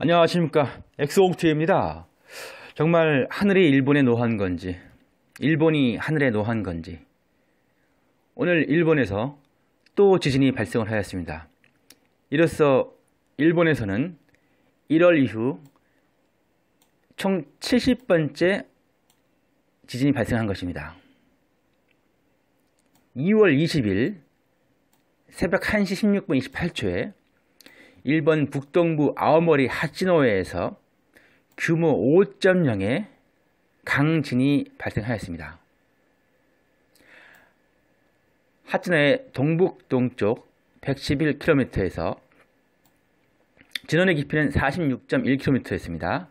안녕하십니까 엑소옥트입니다 정말 하늘이 일본에 노한 건지 일본이 하늘에 노한 건지 오늘 일본에서 또 지진이 발생을 하였습니다 이로써 일본에서는 1월 이후 총 70번째 지진이 발생한 것입니다 2월 20일 새벽 1시 16분 28초에 일본 북동부 아오모리 하치노에에서 규모 5.0의 강진이 발생하였습니다. 하치노의 동북 동쪽 111km에서 진원의 깊이는 46.1km였습니다.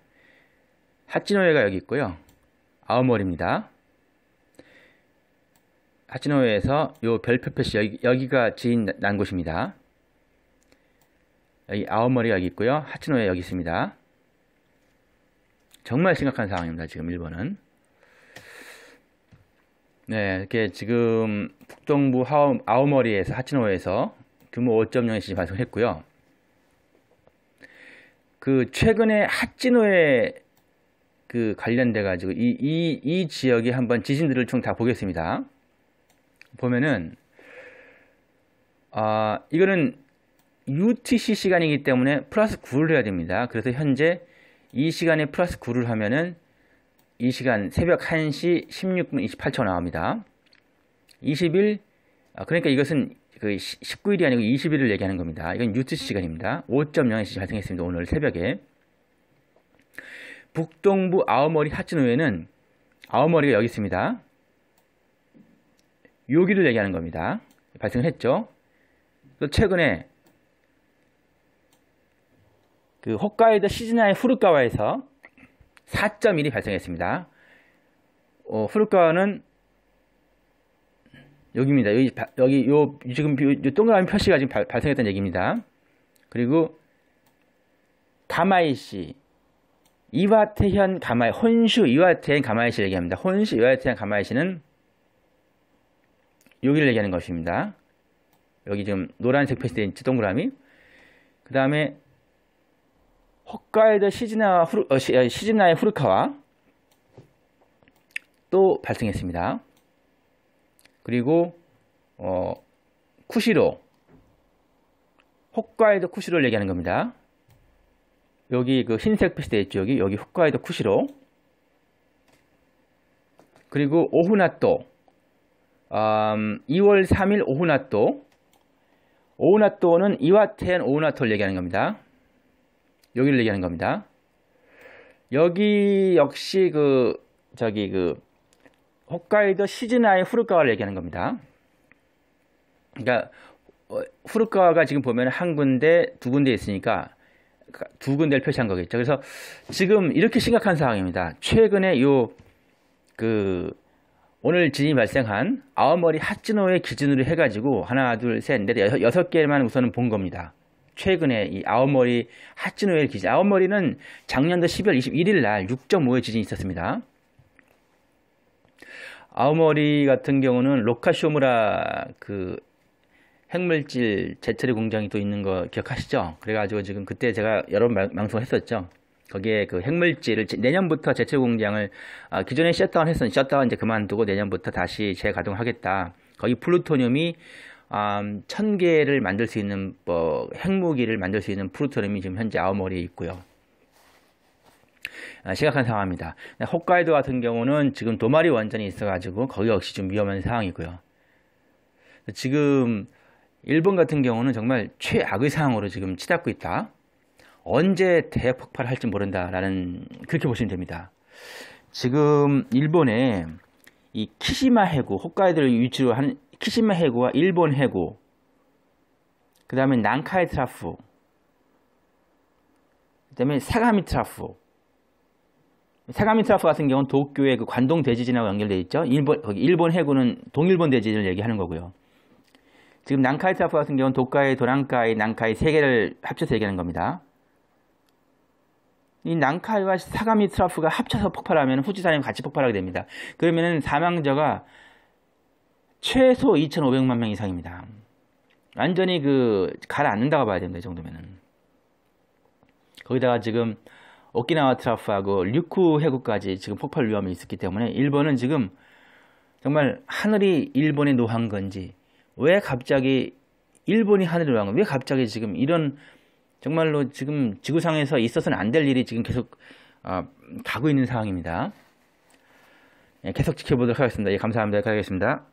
하치노에가 여기 있고요. 아오모리입니다. 하치노에에서요 별표 표시 여기, 여기가 지인 난 곳입니다. 여기 아웃머리가 여기 있고요. 하츠노에 여기 있습니다. 정말 심각한 상황입니다. 지금 일본은. 네, 이렇게 지금 북동부 하우, 아오머리에서 하치노에서 규모 5.0의 지진 발생했고요. 그 최근에 하치노에 그 관련돼 가지고 이 이 이지역이 한번 지진들을 총 다 보겠습니다. 보면은 아 이거는 UTC 시간이기 때문에 플러스 9를 해야 됩니다. 그래서 현재 이 시간에 플러스 9를 하면은 이 시간 새벽 1시 16분 28초 나옵니다. 20일 아, 그러니까 이것은 그 19일이 아니고 20일을 얘기하는 겁니다. 이건 UTC 시간입니다. 5.0시 발생했습니다. 오늘 새벽에 북동부 아오머리 하진노에는 아오머리가 여기 있습니다. 여기를 얘기하는 겁니다. 발생했죠. 을또 최근에 그 홋카이도 시즈나의 후루카와에서 4.1이 발생했습니다. 어, 후루카와는 여기입니다. 여기 여기 요 지금 요 동그라미 표시가 지금 발, 발생했던 얘기입니다. 그리고 가마이시 이와테현 가마이 혼슈 이와테현 가마이시 얘기합니다. 혼슈 이와테현 가마이시는 여기를 얘기하는 것입니다. 여기 지금 노란색 표시된 동그라미. 그 다음에 홋카이도 시즈나 후루, 어, 시, 시즈나의 후르카와 또 발생했습니다. 그리고 어, 쿠시로 홋카이도 쿠시로를 얘기하는 겁니다. 여기 그 흰색 표시되어 있죠. 여기 여기 홋카이도 쿠시로 그리고 오후나또 음, 2월 3일 오후나또 오후나또는 이와텐 오후나토를 얘기하는 겁니다. 여기를 얘기하는 겁니다. 여기 역시 그 저기 그 홋카이도 시즈나의 후르카와를 얘기하는 겁니다. 그러니까 어, 후르카와가 지금 보면 한 군데 두 군데 있으니까 두 군데를 표시한 거겠죠. 그래서 지금 이렇게 심각한 상황입니다. 최근에 요 그 오늘 지진이 발생한 아오머리 하진호의 기준으로 해가지고 하나 둘셋넷 여섯 개만 우선은 본 겁니다. 최근에 이 아오머리 하츠노엘 기지 아오머리는 작년도 12월 21일 날 6.5의 지진이 있었습니다. 아오머리 같은 경우는 로카쇼무라 그 핵물질 제트리 공장이 또 있는 거 기억하시죠? 그래가지고 지금 그때 제가 여러 번 방송했었죠. 거기에 그 핵물질을 내년부터 제철 공장을 아, 기존에 셧다운 했었는데 셧다운 이제 그만두고 내년부터 다시 재가동하겠다. 거기 플루토늄이 음, 아, 천 개를 만들 수 있는 뭐 핵무기를 만들 수 있는 프루토늄이 지금 현재 아우머리에 있고요. 아, 심각한 상황입니다. 네, 홋카이도 같은 경우는 지금 도마리 원전이 있어가지고 거기 역시 좀 위험한 상황이고요. 지금 일본 같은 경우는 정말 최악의 상황으로 지금 치닫고 있다. 언제 대폭발할지 모른다라는 그렇게 보시면 됩니다. 지금 일본에 이 키시마 해구 홋카이도를 위주로한 키시마 해구와 일본 해구 그 다음에 난카이 트라프 그 다음에 사가미 트라프 사가미 트라프 같은 경우는 도쿄의 그 관동 대지진하고 연결되어 있죠 일본, 일본 해구는 동일본 대지진을 얘기하는 거고요 지금 난카이 트라프 같은 경우는 도카이, 도랑카이 난카이 세 개를 합쳐서 얘기하는 겁니다 이 난카이와 사가미 트라프가 합쳐서 폭발하면 후지산이 같이 폭발하게 됩니다 그러면 사망자가 최소 2,500만 명 이상입니다. 완전히 그 가라앉는다고 봐야 됩니다. 이 정도면은. 거기다가 지금 오키나와 트라프하고 류쿠 해구까지 지금 폭발 위험이 있었기 때문에 일본은 지금 정말 하늘이 일본에 노한 건지 왜 갑자기 일본이 하늘에 노한 건지 왜 갑자기 지금 이런 정말로 지금 지구상에서 있어서는 안 될 일이 지금 계속 어, 가고 있는 상황입니다. 예, 계속 지켜보도록 하겠습니다. 예, 감사합니다. 가겠습니다.